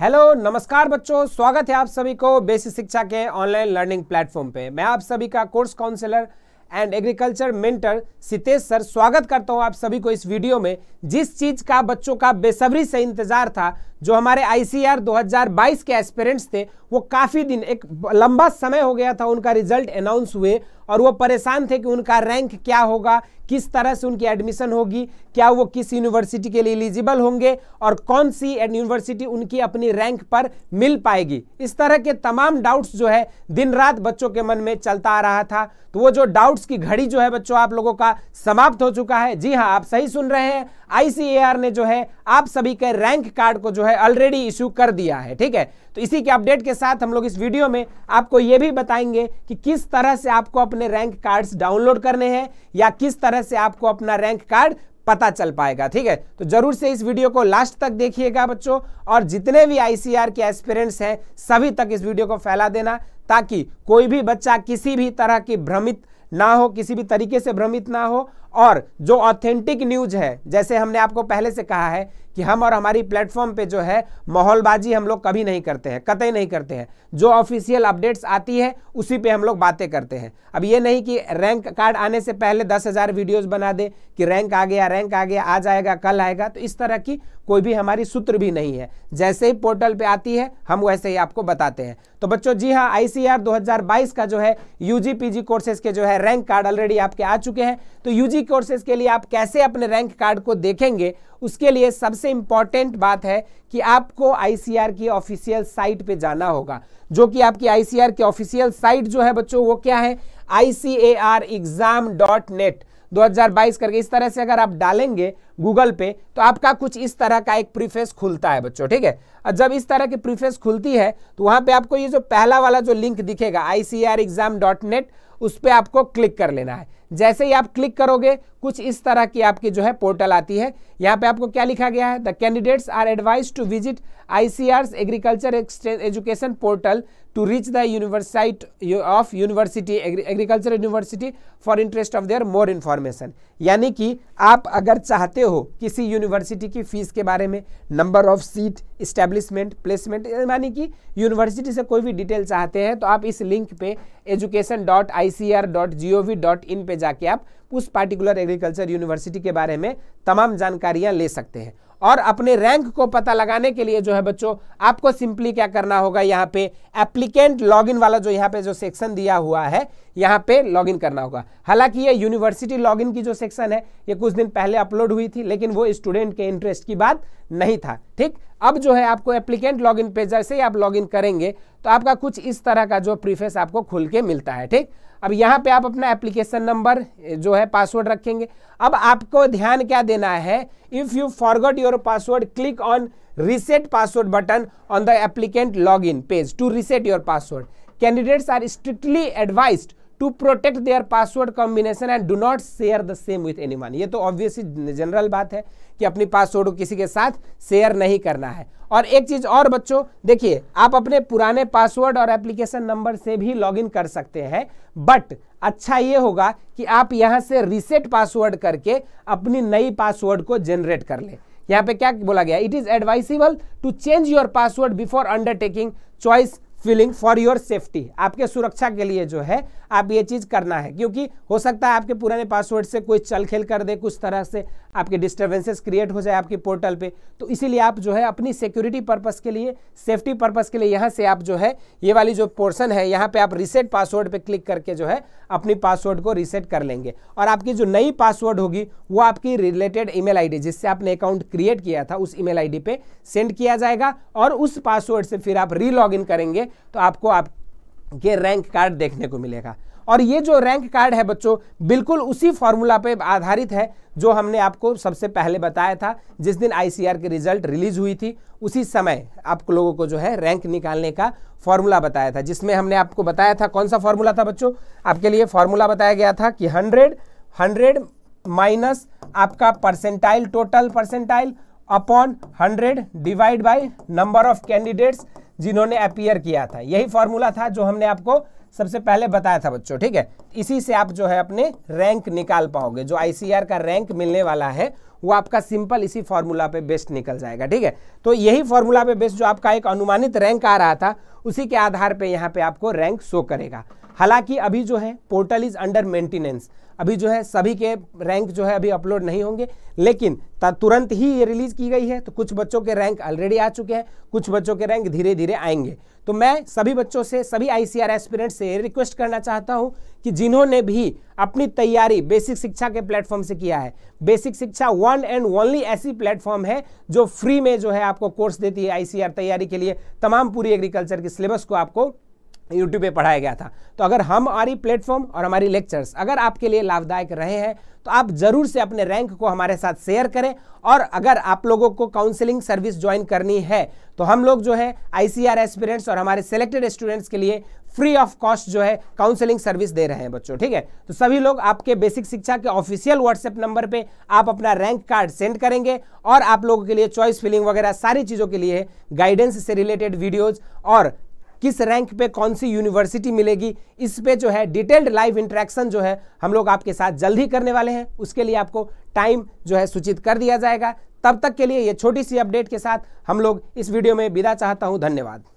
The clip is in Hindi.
हेलो नमस्कार बच्चों स्वागत है आप सभी को बेसिक शिक्षा के ऑनलाइन लर्निंग प्लेटफॉर्म पे मैं आप सभी का course counsellor and agriculture mentor Sitesh sir स्वागत करता हूं आप सभी को इस वीडियो में जिस चीज़ का बच्चों का बेसब्री से इंतज़ार था जो हमारे आईसीआर 2022 के एस्पेरेंट्स थे वो काफ़ी दिन एक लंबा समय हो गया था उनका रिजल्ट अनाउंस हुए और वो परेशान थे कि उनका रैंक क्या होगा किस तरह से उनकी एडमिशन होगी क्या वो किस यूनिवर्सिटी के लिए एलिजिबल होंगे और कौन सी यूनिवर्सिटी उनकी अपनी रैंक पर मिल पाएगी इस तरह के तमाम डाउट्स जो है दिन रात बच्चों के मन में चलता आ रहा था तो वो जो डाउट्स की घड़ी जो है बच्चों आप लोगों का समाप्त हो चुका है जी हाँ आप सही सुन रहे हैं आईसीएर ने जो है आप सभी के रैंक कार्ड को जो है ऑलरेडी इश्यू कर दिया है ठीक है तो इसी के अपडेट के साथ हम लोग इस वीडियो में आपको ये भी बताएंगे कि किस तरह से आपको अपने अपने रैंक कार्ड्स डाउनलोड करने हैं या किस तरह से आपको अपना रैंक कार्ड पता चल पाएगा ठीक है तो जरूर से इस वीडियो को लास्ट तक देखिएगा बच्चों और जितने भी आईसीआर के एस्पिरेंट्स हैं सभी तक इस वीडियो को फैला देना ताकि कोई भी बच्चा किसी भी तरह की भ्रमित ना हो किसी भी तरीके से भ्रमित ना हो और जो ऑथेंटिक न्यूज है जैसे हमने आपको पहले से कहा है कि हम और हमारी प्लेटफॉर्म पे जो है माहौलबाजी हम लोग कभी नहीं करते हैं कतई नहीं करते हैं जो ऑफिशियल अपडेट्स आती है उसी पे हम लोग बातें करते हैं अब ये नहीं कि रैंक कार्ड आने से पहले दस हज़ार वीडियोज़ बना दे कि रैंक आ गया रैंक आ गया आज आएगा कल आएगा तो इस तरह की कोई भी हमारी सूत्र भी नहीं है जैसे ही पोर्टल पर आती है हम वैसे ही आपको बताते हैं तो बच्चों जी हाँ आई सी का जो है यू जी कोर्सेज के जो है रैंक कार्ड ऑलरेडी आपके आ चुके हैं तो यू कोर्सेज के लिए आप कैसे अपने रैंक कार्ड को देखेंगे उसके लिए सबसे इंपॉर्टेंट बात है कि आपको आईसीआर की ऑफिशियल साइट पे जाना होगा जो कि आपकी आईसीआर की ऑफिशियल साइट जो है बच्चों वो क्या है आई 2022 करके इस तरह से अगर आप डालेंगे गूगल पे तो आपका कुछ इस तरह का एक प्रीफेस खुलता है बच्चों ठीक है और जब इस तरह की प्रीफेस खुलती है तो वहां पे आपको ये जो पहला वाला जो लिंक दिखेगा आई एग्जाम डॉट नेट उस पर आपको क्लिक कर लेना है जैसे ही आप क्लिक करोगे कुछ इस तरह की आपकी जो है पोर्टल आती है यहाँ पे आपको क्या लिखा गया है the candidates are advise to visit I agriculture education portal to reach the university of university agriculture university for interest of their more information यानी कि आप अगर चाहते हो किसी यूनिवर्सिटी की फीस के बारे में number of seat establishment placement यानी कि यूनिवर्सिटी से कोई भी डिटेल चाहते हैं तो आप इस लिंक पे education dot I C A R dot G O V dot in में जाके आप उस पार्टिकुलर एग्रीकल्चर यूनिवर्सिटी के बारे में तमाम जानकारियां ले सकते हैं और अपने रैंक को पता लगाने के लिए जो है बच्चों आपको सिंपली क्या करना होगा यहाँ पे एप्लीकेंट लॉगिन वाला जो यहाँ पे जो सेक्शन दिया हुआ है यहाँ पे लॉगिन करना होगा हालांकि ये यूनिवर्सिटी लॉगिन की जो सेक्शन है ये कुछ दिन पहले अपलोड हुई थी लेकिन वो स्टूडेंट के इंटरेस्ट की बात नहीं था ठीक अब जो है आपको एप्लीकेंट लॉगिन पे जैसे ही आप लॉगिन करेंगे तो आपका कुछ इस तरह का जो प्रीफेस आपको खुल के मिलता है ठीक अब यहाँ पे आप अपना एप्लीकेशन नंबर जो है पासवर्ड रखेंगे अब आपको ध्यान क्या देना है if you forgot your password click on reset password button on the applicant log in page to reset your password candidates are strictly advise to protect their password combination and do not share the same with any ये तो ऑब्वियसली जनरल बात है कि अपनी पासवर्ड को किसी के साथ शेयर नहीं करना है और एक चीज़ और बच्चों देखिए आप अपने पुराने पासवर्ड और एप्लीकेशन नंबर से भी लॉगिन कर सकते हैं बट अच्छा ये होगा कि आप यहाँ से रिसेट पासवर्ड करके अपनी नई पासवर्ड को जनरेट कर लें यहाँ पे क्या बोला गया it is advisable to change your password before undertaking choice filling for your safety आपके सुरक्षा के लिए जो है आप ये चीज़ करना है क्योंकि हो सकता है आपके पुराने पासवर्ड से कोई चल खेल कर दे कुछ तरह से आपके डिस्टर्बेंसेस क्रिएट हो जाए आपकी पोर्टल पे तो इसीलिए आप जो है अपनी सिक्योरिटी पर्पज़ के लिए सेफ्टी पर्पज़ के लिए यहाँ से आप जो है ये वाली जो पोर्सन है यहाँ पे आप रिसेट पासवर्ड पे क्लिक करके जो है अपनी पासवर्ड को रिसेट कर लेंगे और आपकी जो नई पासवर्ड होगी वो आपकी रिलेटेड ई मेल जिससे आपने अकाउंट क्रिएट किया था उस ई मेल पे सेंड किया जाएगा और उस पासवर्ड से फिर आप री करेंगे तो आपको आप ये रैंक कार्ड देखने को मिलेगा और ये जो रैंक कार्ड है बच्चों बिल्कुल उसी फॉर्मूला पे आधारित है जो हमने आपको सबसे पहले बताया था जिस दिन आईसीआर की रिजल्ट रिलीज हुई थी उसी समय आप लोगों को जो है रैंक निकालने का फॉर्मूला बताया था जिसमें हमने आपको बताया था कौन सा फॉर्मूला था बच्चों आपके लिए फॉर्मूला बताया गया था कि हंड्रेड हंड्रेड माइनस आपका percentile total percentile upon hundred divide by number of candidates जिन्होंने अपियर किया था यही फॉर्मूला था जो हमने आपको सबसे पहले बताया था बच्चों ठीक है इसी से आप जो है अपने रैंक निकाल पाओगे जो आईसीआर का रैंक मिलने वाला है वो आपका सिंपल इसी फॉर्मूला पे बेस्ट निकल जाएगा ठीक है तो यही फॉर्मूला पे बेस्ट जो आपका एक अनुमानित रैंक आ रहा था उसी के आधार पे यहाँ पे आपको रैंक शो करेगा हालांकि अभी जो है पोर्टल इज अंडर मेंटेनेंस अभी जो है सभी के रैंक जो है अभी अपलोड नहीं होंगे लेकिन तुरंत ही ये रिलीज की गई है तो कुछ बच्चों के रैंक ऑलरेडी आ चुके हैं कुछ बच्चों के रैंक धीरे धीरे आएंगे तो मैं सभी बच्चों से सभी आई सी एस्पिरेंट से रिक्वेस्ट करना चाहता हूं कि जिन्होंने भी अपनी तैयारी बेसिक शिक्षा के प्लेटफॉर्म से किया है बेसिक शिक्षा वन एंड ओनली ऐसी प्लेटफॉर्म है जो फ्री में जो है आपको कोर्स देती है आई तैयारी के लिए तमाम पूरी एग्रीकल्चर के सिलेबस को आपको यूट्यूब पे पढ़ाया गया था तो अगर हम हमारी प्लेटफॉर्म और हमारी लेक्चर्स अगर आपके लिए लाभदायक रहे हैं तो आप ज़रूर से अपने रैंक को हमारे साथ शेयर करें और अगर आप लोगों को काउंसलिंग सर्विस ज्वाइन करनी है तो हम लोग जो है आई सी आर एस्पिरेंट्स और हमारे सेलेक्टेड स्टूडेंट्स के लिए फ्री ऑफ कॉस्ट जो है काउंसलिंग सर्विस दे रहे हैं बच्चों ठीक है तो सभी लोग आपके बेसिक शिक्षा के ऑफिशियल व्हाट्सएप नंबर पे आप अपना रैंक कार्ड सेंड करेंगे और आप लोगों के लिए चॉइस फिलिंग वगैरह सारी चीज़ों के लिए गाइडेंस से रिलेटेड वीडियोज़ और किस रैंक पे कौन सी यूनिवर्सिटी मिलेगी इस पे जो है डिटेल्ड लाइव इंट्रैक्शन जो है हम लोग आपके साथ जल्द ही करने वाले हैं उसके लिए आपको टाइम जो है सूचित कर दिया जाएगा तब तक के लिए ये छोटी सी अपडेट के साथ हम लोग इस वीडियो में विदा चाहता हूँ धन्यवाद